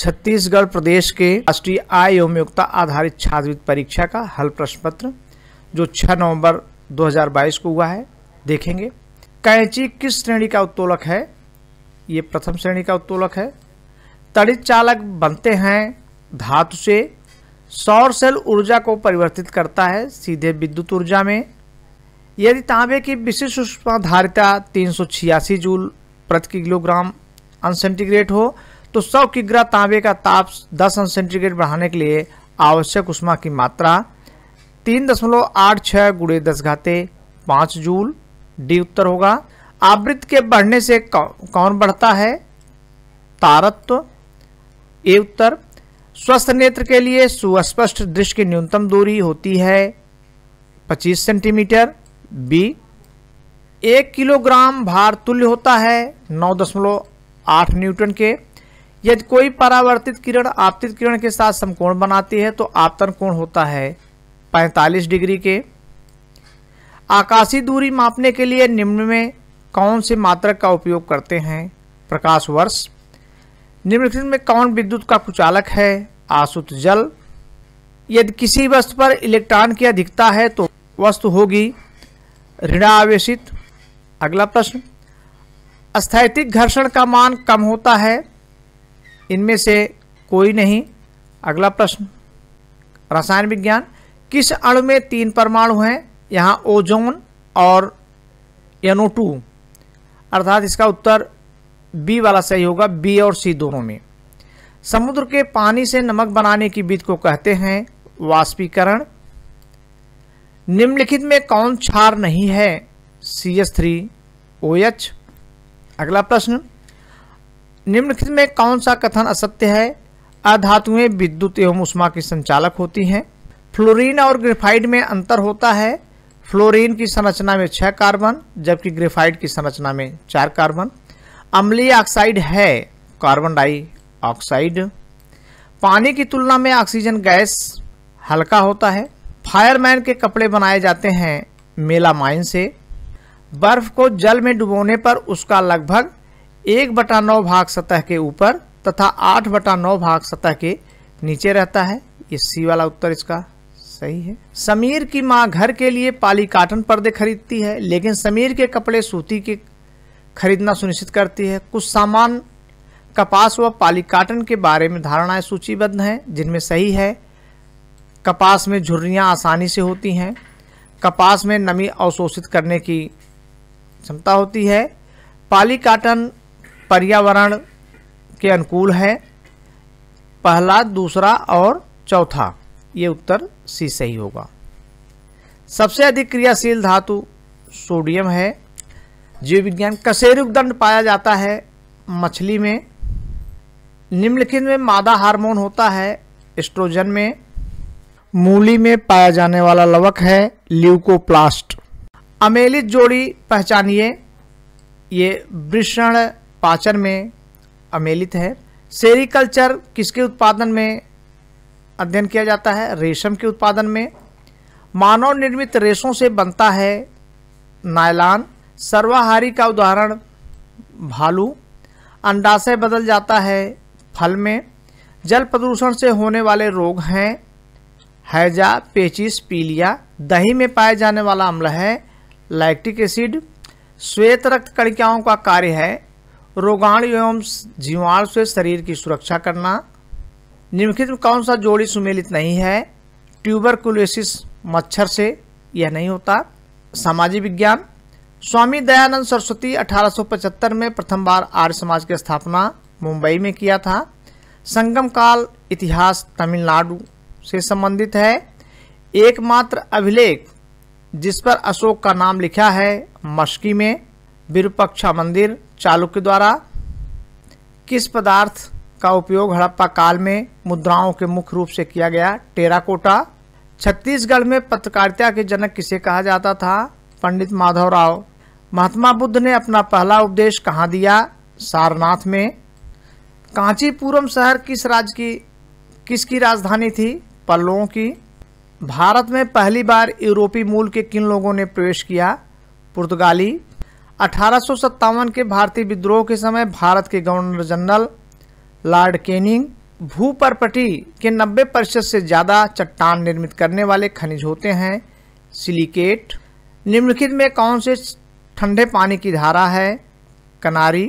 छत्तीसगढ़ प्रदेश के राष्ट्रीय आय एवं योग्यता आधारित छात्रवृत्ति परीक्षा का हल प्रश्न पत्र जो 6 नवंबर 2022 को हुआ है देखेंगे कैंची किस श्रेणी का उत्तोलक है ये प्रथम श्रेणी का उत्तोलक है तड़ित चालक बनते हैं धातु से सौर सेल ऊर्जा को परिवर्तित करता है सीधे विद्युत ऊर्जा में यदि तांबे की विशिष्ट उष्माधारिता धारिता तीन जूल प्रति किलोग्राम अनसेंटीग्रेट हो तो सौ किग्रा तांबे का ताप दस अंश सेंटीग्रेड बढ़ाने के लिए आवश्यक उष्मा की मात्रा तीन दशमलव आठ छः गुड़े दस घाते पाँच जूल डी उत्तर होगा आवृत्त के बढ़ने से कौन बढ़ता है तारत्व ए उत्तर स्वस्थ नेत्र के लिए सुस्पष्ट दृश्य की न्यूनतम दूरी होती है 25 सेंटीमीटर बी एक किलोग्राम भार तुल्य होता है 9.8 न्यूटन के यदि कोई परावर्तित किरण आपतित किरण के साथ समकोण बनाती है तो आपतन कोण होता है 45 डिग्री के आकाशीय दूरी मापने के लिए निम्न में कौन से मात्रक का उपयोग करते हैं प्रकाश वर्ष निम्नलिखित में कौन विद्युत का कुचालक है आसुत जल यदि किसी वस्तु पर इलेक्ट्रॉन की अधिकता है तो वस्तु होगी ऋणावेशित अगला प्रश्न स्थैतिक घर्षण का मान कम होता है इनमें से कोई नहीं अगला प्रश्न रसायन विज्ञान किस अणु में तीन परमाणु हैं यहाँ ओजोन और एनओ टू अर्थात इसका उत्तर बी वाला सही होगा बी और सी दोनों में समुद्र के पानी से नमक बनाने की विधि को कहते हैं वाष्पीकरण निम्नलिखित में कौन क्षार नहीं है C S three O H अगला प्रश्न निम्नलिखित में कौन सा कथन असत्य है अधातुएं विद्युत एवं उष्मा की संचालक होती हैं फ्लोरीन और ग्रेफाइड में अंतर होता है फ्लोरीन की संरचना में छः कार्बन जबकि ग्रेफाइड की संरचना में चार कार्बन अम्लीय ऑक्साइड है कार्बन डाई ऑक्साइड पानी की तुलना में ऑक्सीजन गैस हल्का होता है फायरमैन के कपड़े बनाए जाते हैं मेलामाइन से बर्फ को जल में डुबोने पर उसका लगभग एक बटा नौ भाग सतह के ऊपर तथा आठ बटा नौ भाग सतह के नीचे रहता है ये सी वाला उत्तर इसका सही है समीर की माँ घर के लिए पाली काटन पर्दे खरीदती है लेकिन समीर के कपड़े सूती के खरीदना सुनिश्चित करती है कुछ सामान कपास व पाली काटन के बारे में धारणाएं सूचीबद्ध हैं जिनमें सही है कपास में झुर्रियाँ आसानी से होती हैं कपास में नमी अवशोषित करने की क्षमता होती है पाली काटन पर्यावरण के अनुकूल है पहला दूसरा और चौथा ये उत्तर सी सही होगा सबसे अधिक क्रियाशील धातु सोडियम है जीव विज्ञान कशेरुक दंड पाया जाता है मछली में निम्नलिखित में मादा हार्मोन होता है एस्ट्रोजन में मूली में पाया जाने वाला लवक है ल्यूकोप्लास्ट अमेलित जोड़ी पहचानिए ये वृषण पाचन में अमेलित है सेरिकल्चर किसके उत्पादन में अध्ययन किया जाता है रेशम के उत्पादन में मानव निर्मित रेशों से बनता है नायलान सर्वाहारी का उदाहरण भालू अंडाशय बदल जाता है फल में जल प्रदूषण से होने वाले रोग हैं हैजा पेचिस पीलिया दही में पाए जाने वाला अम्ल है लैक्टिक एसिड श्वेत रक्त कणिकाओं का कार्य है रोगाणु एवं जीवाणु से शरीर की सुरक्षा करना निम्नलिखित में कौन सा जोड़ी सुमेलित नहीं है ट्यूबरकुलोसिस मच्छर से यह नहीं होता सामाजिक विज्ञान स्वामी दयानंद सरस्वती 1875 में प्रथम बार आर्य समाज की स्थापना मुंबई में किया था संगम काल इतिहास तमिलनाडु से संबंधित है एकमात्र अभिलेख जिस पर अशोक का नाम लिखा है मश्की में विरूपक्षा मंदिर चालुक्य द्वारा किस पदार्थ का उपयोग हड़प्पा काल में मुद्राओं के मुख्य रूप से किया गया टेराकोटा छत्तीसगढ़ में पत्रकारिता के जनक किसे कहा जाता था पंडित माधव राव महात्मा बुद्ध ने अपना पहला उपदेश कहाँ दिया सारनाथ में कांचीपुरम शहर किस राज्य की किसकी राजधानी थी पल्लों की भारत में पहली बार यूरोपीय मूल के किन लोगों ने प्रवेश किया पुर्तगाली अठारह के भारतीय विद्रोह के समय भारत के गवर्नर जनरल लॉर्ड केनिंग भू परपटी के 90 प्रतिशत से ज़्यादा चट्टान निर्मित करने वाले खनिज होते हैं सिलिकेट निम्नलिखित में कौन से ठंडे पानी की धारा है कनारी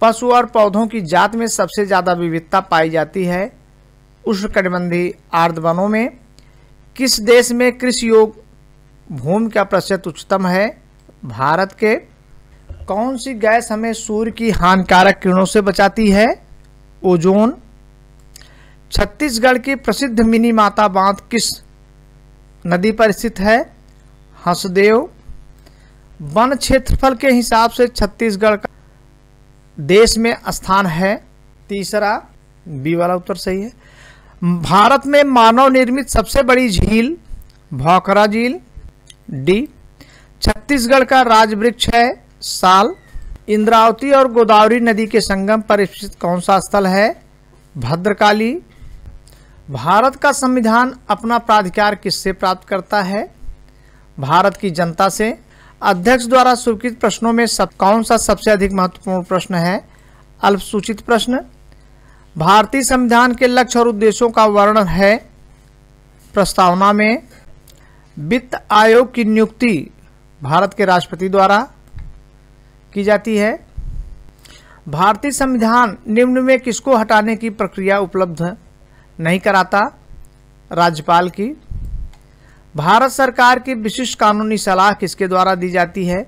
पशु और पौधों की जात में सबसे ज़्यादा विविधता पाई जाती है उष्ण कटिबंधी वनों में किस देश में कृषि योग भूमि का प्रतिशत उच्चतम है भारत के कौन सी गैस हमें सूर्य की हानिकारक किरणों से बचाती है ओजोन छत्तीसगढ़ की प्रसिद्ध मिनी माता बांध किस नदी पर स्थित है हंसदेव वन क्षेत्रफल के हिसाब से छत्तीसगढ़ का देश में स्थान है तीसरा बी वाला उत्तर सही है भारत में मानव निर्मित सबसे बड़ी झील भौकरा झील डी छत्तीसगढ़ का राजवृक्ष है साल इंद्रावती और गोदावरी नदी के संगम पर स्थित कौन सा स्थल है भद्रकाली भारत का संविधान अपना प्राधिकार किससे प्राप्त करता है भारत की जनता से अध्यक्ष द्वारा स्वीकृत प्रश्नों में सब कौन सा सबसे अधिक महत्वपूर्ण प्रश्न है अल्पसूचित प्रश्न भारतीय संविधान के लक्ष्य और उद्देश्यों का वर्णन है प्रस्तावना में वित्त आयोग की नियुक्ति भारत के राष्ट्रपति द्वारा की जाती है भारतीय संविधान निम्न में किसको हटाने की प्रक्रिया उपलब्ध नहीं कराता राज्यपाल की भारत सरकार की विशिष्ट कानूनी सलाह किसके द्वारा दी जाती है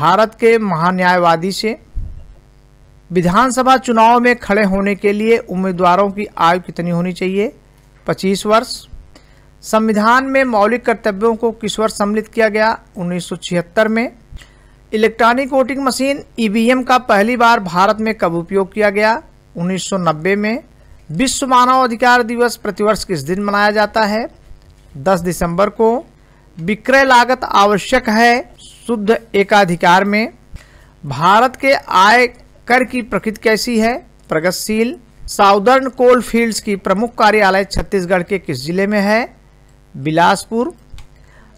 भारत के महान्यायवादी से विधानसभा चुनाव में खड़े होने के लिए उम्मीदवारों की आयु कितनी होनी चाहिए 25 वर्ष संविधान में मौलिक कर्तव्यों को किस वर्ष सम्मिलित किया गया उन्नीस में इलेक्ट्रॉनिक वोटिंग मशीन ईवीएम का पहली बार भारत में कब उपयोग किया गया 1990 में विश्व मानव अधिकार दिवस प्रतिवर्ष किस दिन मनाया जाता है 10 दिसंबर को विक्रय लागत आवश्यक है शुद्ध एकाधिकार में भारत के आय कर की प्रकृति कैसी है प्रगतिशील साउदर्न कोल फील्ड्स की प्रमुख कार्यालय छत्तीसगढ़ के किस जिले में है बिलासपुर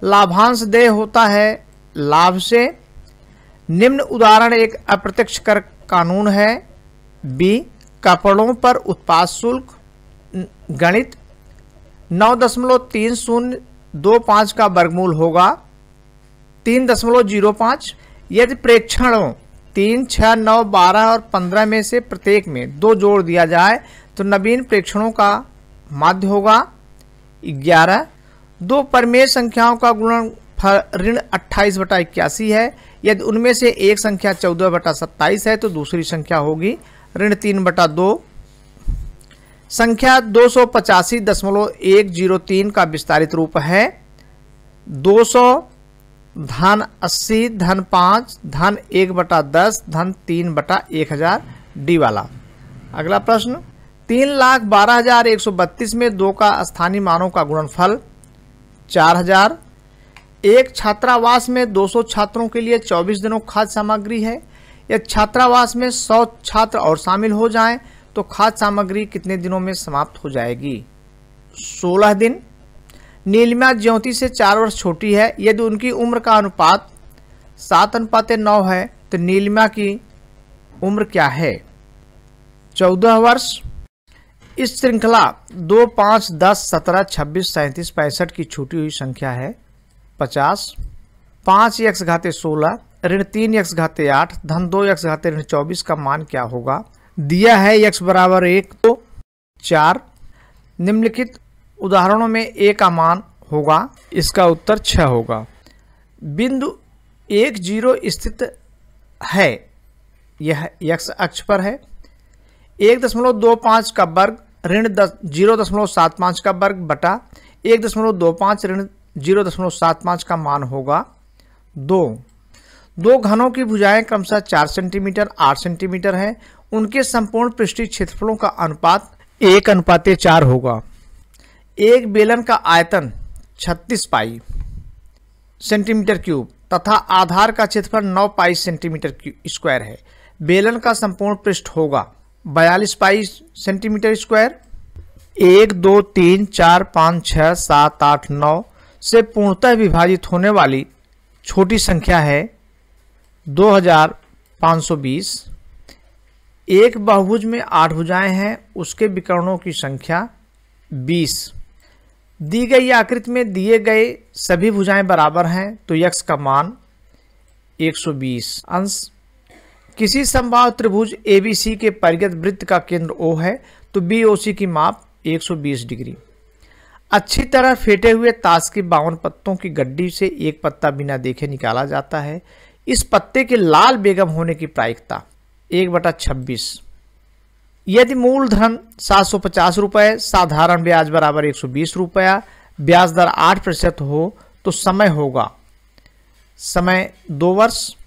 लाभांश देय होता है लाभ से निम्न उदाहरण एक अप्रत्यक्ष कर कानून है बी कपड़ों पर उत्पाद शुल्क गणित नौ दशमलव तीन शून्य दो पाँच का वर्गमूल होगा तीन दशमलव जीरो पाँच यदि प्रेक्षणों तीन छः नौ बारह और पंद्रह में से प्रत्येक में दो जोड़ दिया जाए तो नवीन प्रेक्षणों का माध्य होगा ग्यारह दो परमेय संख्याओं का गुणन ऋण अट्ठाईस बटा इक्यासी है यदि उनमें से एक संख्या चौदह बटा सत्ताईस है तो दूसरी संख्या होगी ऋण तीन बटा दो संख्या दो सौ पचासी दशमलव एक जीरो तीन का विस्तारित रूप है दो सौ धन अस्सी धन पाँच धन एक बटा दस धन तीन बटा एक हजार डी वाला अगला प्रश्न तीन लाख बारह हजार एक सौ बत्तीस में दो का स्थानीय मानों का गुणनफल चार हजार एक छात्रावास में 200 छात्रों के लिए 24 दिनों खाद्य सामग्री है या छात्रावास में 100 छात्र और शामिल हो जाएं तो खाद्य सामग्री कितने दिनों में समाप्त हो जाएगी 16 दिन नीलिमा ज्योति से चार वर्ष छोटी है यदि उनकी उम्र का अनुपात सात अनुपात नौ है तो नीलिमा की उम्र क्या है चौदह वर्ष इस श्रृंखला दो पाँच दस सत्रह छब्बीस सैंतीस पैंसठ की छूटी हुई संख्या है पचास पाँच एक्स घाते सोलह ऋण तीन एक्स घाते आठ धन दो एक्स घाते ऋण चौबीस का मान क्या होगा दिया है एक्स बराबर एक तो चार निम्नलिखित उदाहरणों में ए का मान होगा इसका उत्तर छः होगा बिंदु एक जीरो स्थित है यह एक्स अक्ष पर है एक दशमलव दो पाँच का वर्ग ऋण दस जीरो दशमलव सात पाँच का वर्ग बटा एक दशमलव दो पाँच ऋण जीरो दशमलव सात पाँच का मान होगा दो दो घनों की भुजाएं क्रमशः चार सेंटीमीटर आठ सेंटीमीटर हैं उनके संपूर्ण पृष्ठी क्षेत्रफलों का अनुपात एक अनुपात चार होगा एक बेलन का आयतन छत्तीस पाई सेंटीमीटर क्यूब तथा आधार का क्षेत्रफल नौ पाई सेंटीमीटर स्क्वायर है बेलन का संपूर्ण पृष्ठ होगा बयालीस पाई सेंटीमीटर स्क्वायर एक दो तीन चार पाँच छः सात आठ नौ से पूर्णतः विभाजित होने वाली छोटी संख्या है 2520 एक बहुभुज में आठ भुजाएं हैं उसके विकरणों की संख्या 20 दी गई आकृति में दिए गए सभी भुजाएं बराबर हैं तो यक्ष का मान 120 अंश किसी संभाव त्रिभुज एबीसी के परिगत वृत्त का केंद्र ओ है तो बीओसी की माप 120 डिग्री अच्छी तरह फेंटे हुए ताश के बावन पत्तों की गड्डी से एक पत्ता बिना देखे निकाला जाता है इस पत्ते के लाल बेगम होने की प्रायिकता एक बटा छब्बीस यदि मूलधन सात सौ पचास रुपये साधारण ब्याज बराबर एक सौ बीस रुपया ब्याज दर आठ प्रतिशत हो तो समय होगा समय दो वर्ष